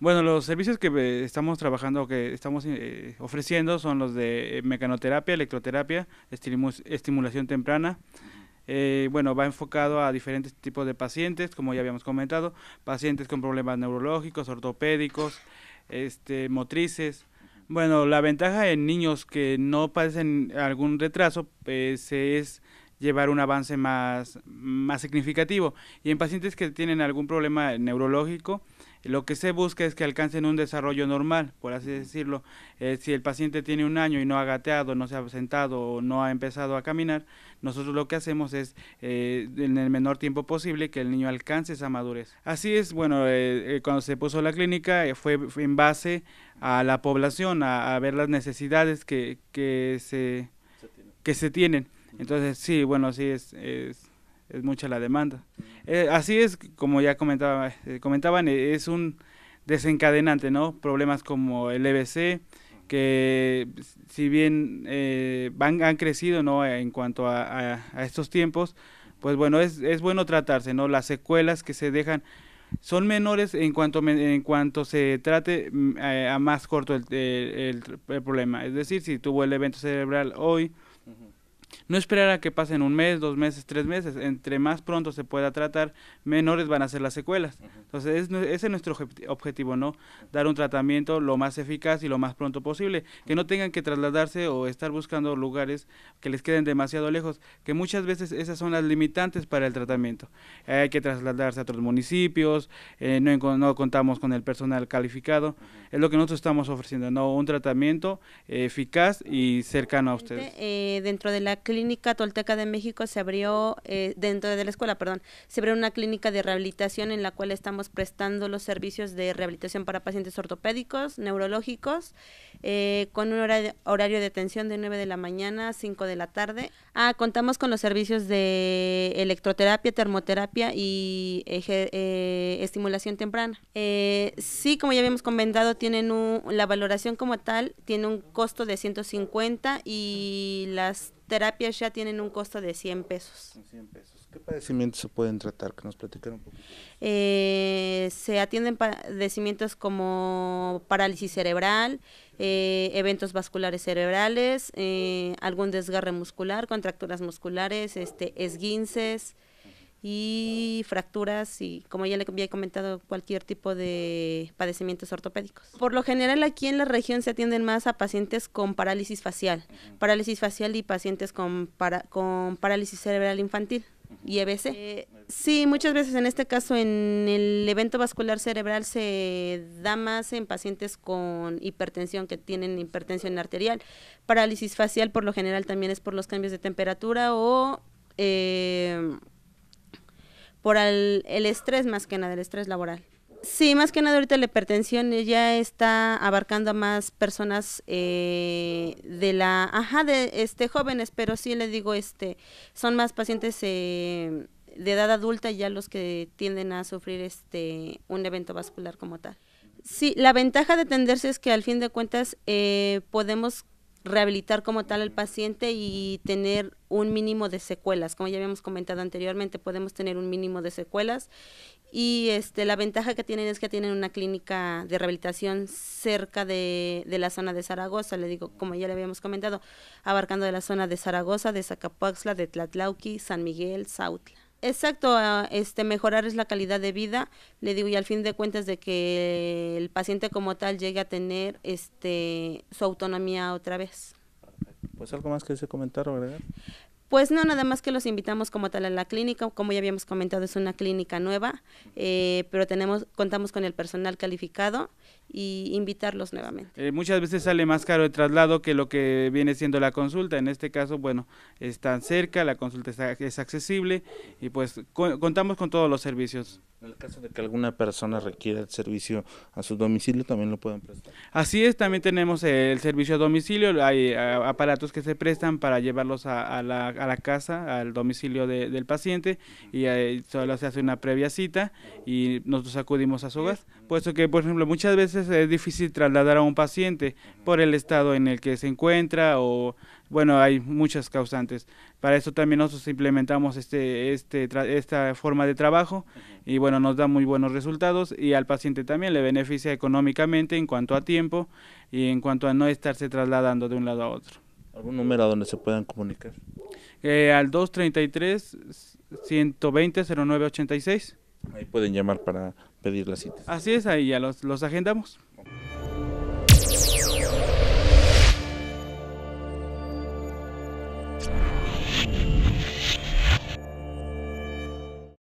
Bueno, los servicios que eh, estamos trabajando, que estamos eh, ofreciendo son los de eh, mecanoterapia, electroterapia, estimulación temprana. bueno, va enfocado a diferentes tipos de pacientes, como ya habíamos comentado, pacientes con problemas neurológicos, ortopédicos, este, motrices. Bueno, la ventaja en niños que no padecen algún retraso pues, es llevar un avance más significativo. Y en pacientes que tienen algún problema neurológico, lo que se busca es que alcancen un desarrollo normal, por así decirlo. Eh, si el paciente tiene un año y no ha gateado, no se ha sentado o no ha empezado a caminar, nosotros lo que hacemos es, eh, en el menor tiempo posible, que el niño alcance esa madurez. Así es, bueno, eh, cuando se puso la clínica fue, en base a la población, a, ver las necesidades que, que, se, que se tienen. Entonces, sí, bueno, así es, es es mucha la demanda. Eh, así es, como ya comentaba, eh, comentaban, eh, es un desencadenante, ¿no? Problemas como el EBC, que si bien van, han crecido, ¿no? En cuanto a, a, estos tiempos, pues bueno, es, es, bueno tratarse, ¿no? Las secuelas que se dejan son menores en cuanto, en cuanto se trate mm, a más corto el, el problema. Es decir, si tuvo el evento cerebral hoy, no esperar a que pasen un mes, dos meses, tres meses. Entre más pronto se pueda tratar, menores van a ser las secuelas. Entonces, ese es nuestro objetivo, ¿no? Dar un tratamiento lo más eficaz y lo más pronto posible. Que no tengan que trasladarse o estar buscando lugares que les queden demasiado lejos, que muchas veces esas son las limitantes para el tratamiento. Hay que trasladarse a otros municipios, eh, no, contamos con el personal calificado. Es lo que nosotros estamos ofreciendo, ¿no? Un tratamiento eh, eficaz y cercano a ustedes. Eh, dentro de la clínica tolteca de México se abrió, eh, dentro de la escuela, perdón, se abrió una clínica de rehabilitación en la cual estamos prestando los servicios de rehabilitación para pacientes ortopédicos, neurológicos, eh, con un horario, de atención de 9 de la mañana a 5 de la tarde. Ah, contamos con los servicios de electroterapia, termoterapia y eh, estimulación temprana. sí, como ya habíamos comentado, tienen un, la valoración como tal tiene un costo de 150 y las terapias ya tienen un costo de 100 pesos. ¿Qué padecimientos se pueden tratar? Que nos platicaron un poco. Eh, se atienden padecimientos como parálisis cerebral, eh, eventos vasculares cerebrales, eh, algún desgarre muscular, contracturas musculares, este, esguinces, y fracturas y, como ya le había comentado, cualquier tipo de padecimientos ortopédicos. Por lo general aquí en la región se atienden más a pacientes con parálisis facial, parálisis facial y pacientes con, para, con parálisis cerebral infantil. Y EBC. Eh, sí, muchas veces en este caso en el evento vascular cerebral se da más en pacientes con hipertensión que tienen hipertensión arterial. Parálisis facial por lo general también es por los cambios de temperatura o eh, por el, el estrés más que nada, el estrés laboral. Sí, más que nada ahorita la hipertensión eh, ya está abarcando a más personas eh, de la, ajá, de este jóvenes, pero sí le digo, este, son más pacientes eh, de edad adulta ya los que tienden a sufrir este un evento vascular como tal. Sí, la ventaja de atenderse es que al fin de cuentas eh, podemos rehabilitar como tal al paciente y tener un mínimo de secuelas. Como ya habíamos comentado anteriormente, podemos tener un mínimo de secuelas. Y este, la ventaja que tienen es que tienen una clínica de rehabilitación cerca de, la zona de Zaragoza, le digo, como ya le habíamos comentado, abarcando de la zona de Zaragoza, de Zacapuaxla, de Tlatlauqui, San Miguel, Sautla. Exacto, ah, este mejorar es la calidad de vida, le digo, y al fin de cuentas de que el paciente como tal llegue a tener este su autonomía otra vez. Pues algo más que se comentar o agregar. Pues no, nada más que los invitamos como tal a la clínica, como ya habíamos comentado, es una clínica nueva, eh, pero tenemos, contamos con el personal calificado y invitarlos nuevamente. Eh, muchas veces sale más caro el traslado que lo que viene siendo la consulta, en este caso, bueno, están cerca, la consulta es accesible y pues contamos con todos los servicios. En el caso de que alguna persona requiera el servicio a su domicilio, también lo pueden prestar. Así es, también tenemos el servicio a domicilio. Hay aparatos que se prestan para llevarlos a, la, casa, al domicilio del paciente, y solo se hace una previa cita y nosotros acudimos a su hogar. Puesto que, por ejemplo, muchas veces es difícil trasladar a un paciente por el estado en el que se encuentra o bueno, hay muchas causantes. Para eso también nosotros implementamos este, este, esta forma de trabajo y bueno, nos da muy buenos resultados y al paciente también le beneficia económicamente en cuanto a tiempo y en cuanto a no estarse trasladando de un lado a otro. ¿Algún número a donde se puedan comunicar? Eh, al 233-120-0986. Ahí pueden llamar para pedir la cita. Así es, ahí ya los, los agendamos.